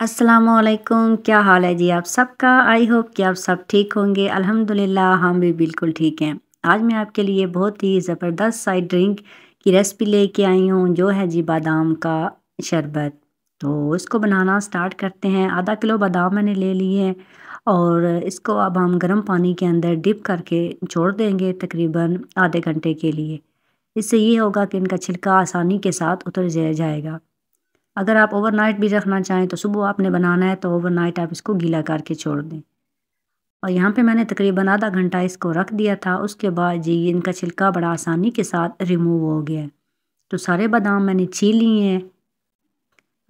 असलकुम क्या हाल है जी आप सबका आई होप कि आप सब ठीक होंगे अल्हम्दुलिल्लाह हम भी बिल्कुल ठीक हैं आज मैं आपके लिए बहुत ही ज़बरदस्त साइड ड्रिंक की रेसिपी लेके आई हूँ जो है जी बादाम का शरबत तो इसको बनाना स्टार्ट करते हैं आधा किलो बादाम मैंने ले लिए हैं और इसको अब हम गर्म पानी के अंदर डिप करके छोड़ देंगे तकरीबन आधे घंटे के लिए इससे ये होगा कि इनका छिलका आसानी के साथ उतर जाएगा अगर आप ओवरनाइट भी रखना चाहें तो सुबह आपने बनाना है तो ओवरनाइट आप इसको गीला करके छोड़ दें और यहाँ पे मैंने तकरीबन आधा घंटा इसको रख दिया था उसके बाद जी इनका छिलका बड़ा आसानी के साथ रिमूव हो गया है तो सारे बादाम मैंने छील लिए हैं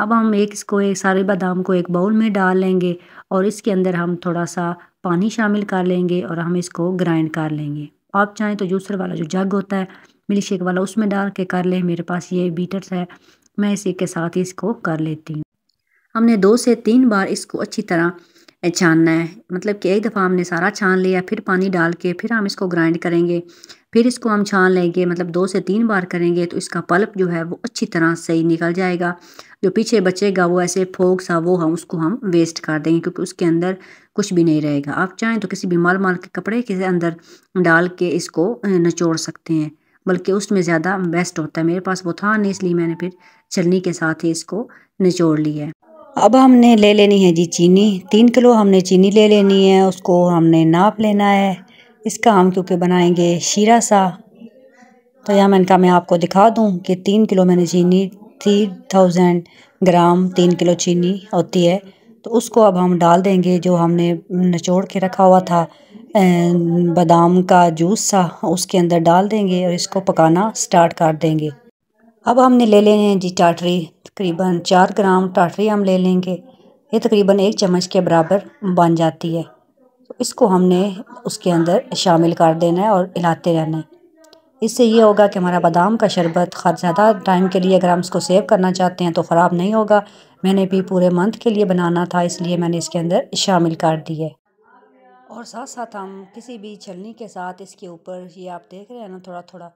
अब हम एक इसको एक सारे बादाम को एक बाउल में डाल लेंगे और इसके अंदर हम थोड़ा सा पानी शामिल कर लेंगे और हम इसको ग्राइंड कर लेंगे आप चाहें तो जूसर वाला जो जग होता है मिल्क शेक वाला उसमें डाल के कर लें मेरे पास ये बीटर्स है मैं इसी के साथ ही इसको कर लेती हूँ हमने दो से तीन बार इसको अच्छी तरह छानना है मतलब कि एक दफ़ा हमने सारा छान लिया फिर पानी डाल के फिर हम इसको ग्राइंड करेंगे फिर इसको हम छान लेंगे मतलब दो से तीन बार करेंगे तो इसका पल्प जो है वो अच्छी तरह सही निकल जाएगा जो पीछे बचेगा वो ऐसे फोक सा वो हम उसको हम वेस्ट कर देंगे क्योंकि उसके अंदर कुछ भी नहीं रहेगा आप चाहें तो किसी भी माल माल के कपड़े के अंदर डाल के इसको निचोड़ सकते हैं बल्कि उसमें ज़्यादा बेस्ट होता है मेरे पास वो था नहीं इसलिए मैंने फिर चलनी के साथ ही इसको निचोड़ लिया है अब हमने ले लेनी है जी चीनी तीन किलो हमने चीनी ले लेनी है उसको हमने नाप लेना है इसका हम क्योंकि बनाएंगे शीरा सा तो यह मैंने कहा मैं आपको दिखा दूँ कि तीन किलो मैंने चीनी थ्री थाउजेंड ग्राम तीन किलो चीनी होती है तो उसको अब हम डाल देंगे जो हमने निचोड़ के रखा हुआ था बादाम का जूस सा उसके अंदर डाल देंगे और इसको पकाना स्टार्ट कर देंगे अब हमने ले लेने हैं जी टाटरी तकरीबन चार ग्राम टाटरी हम ले लेंगे ये तकरीबन एक चम्मच के बराबर बन जाती है तो इसको हमने उसके अंदर शामिल कर देना है और हिलाते रहना है इससे ये होगा कि हमारा बादाम का शरबत ज़्यादा टाइम के लिए अगर हम इसको सेव करना चाहते हैं तो ख़राब नहीं होगा मैंने भी पूरे मंथ के लिए बनाना था इसलिए मैंने इसके अंदर शामिल कर दी है और साथ साथ हम किसी भी छलनी के साथ इसके ऊपर ये आप देख रहे हैं ना थोड़ा थोड़ा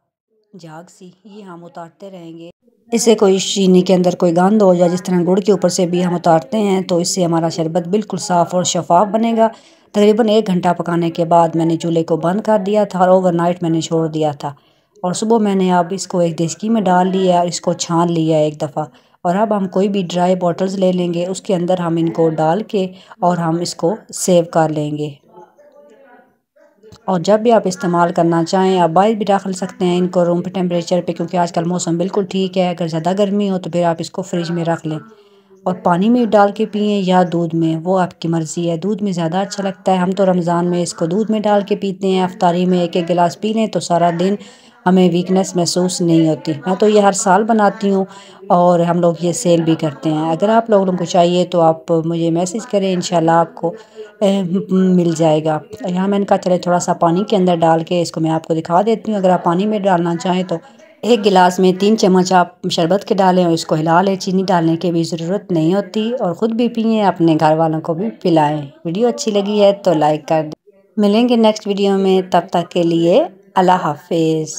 झाग सी ये हम उतारते रहेंगे इसे कोई चीनी के अंदर कोई गंद हो या जिस तरह गुड़ के ऊपर से भी हम उतारते हैं तो इससे हमारा शरबत बिल्कुल साफ़ और शफाफ बनेगा तकरीबन एक घंटा पकाने के बाद मैंने चूल्हे को बंद कर दिया था और ओवरनाइट मैंने छोड़ दिया था और सुबह मैंने अब इसको एक देसकी में डाल लिया और इसको छान लिया एक दफ़ा और अब हम कोई भी ड्राई बॉटल्स ले लेंगे उसके अंदर हम इनको डाल के और हम इसको सेव कर लेंगे और जब भी आप इस्तेमाल करना चाहें आप बाहर भी रख सकते हैं इनको रूम टेम्परेचर पे क्योंकि आजकल मौसम बिल्कुल ठीक है अगर ज़्यादा गर्मी हो तो फिर आप इसको फ्रिज में रख लें और पानी में डाल के पिएँ या दूध में वो आपकी मर्ज़ी है दूध में ज़्यादा अच्छा लगता है हम तो रमज़ान में इसको दूध में डाल के पीते हैं अफ्तारी में एक एक गिलास पी लें तो सारा दिन हमें वीकनेस महसूस नहीं होती मैं तो ये हर साल बनाती हूँ और हम लोग ये सेल भी करते हैं अगर आप लोगों को चाहिए तो आप मुझे मैसेज करें इन आपको ए, हम्म, मिल जाएगा यहाँ मैंने कहा चले थोड़ा सा पानी के अंदर डाल के इसको मैं आपको दिखा देती हूँ अगर आप पानी में डालना चाहें तो एक गिलास में तीन चम्मच आप शरबत के डालें और इसको हिला लें चीनी डालने की भी ज़रूरत नहीं होती और ख़ुद भी पिए अपने घर वालों को भी पिलाएं वीडियो अच्छी लगी है तो लाइक कर दें मिलेंगे नेक्स्ट वीडियो में तब तक के लिए अल्लाह हाफिज़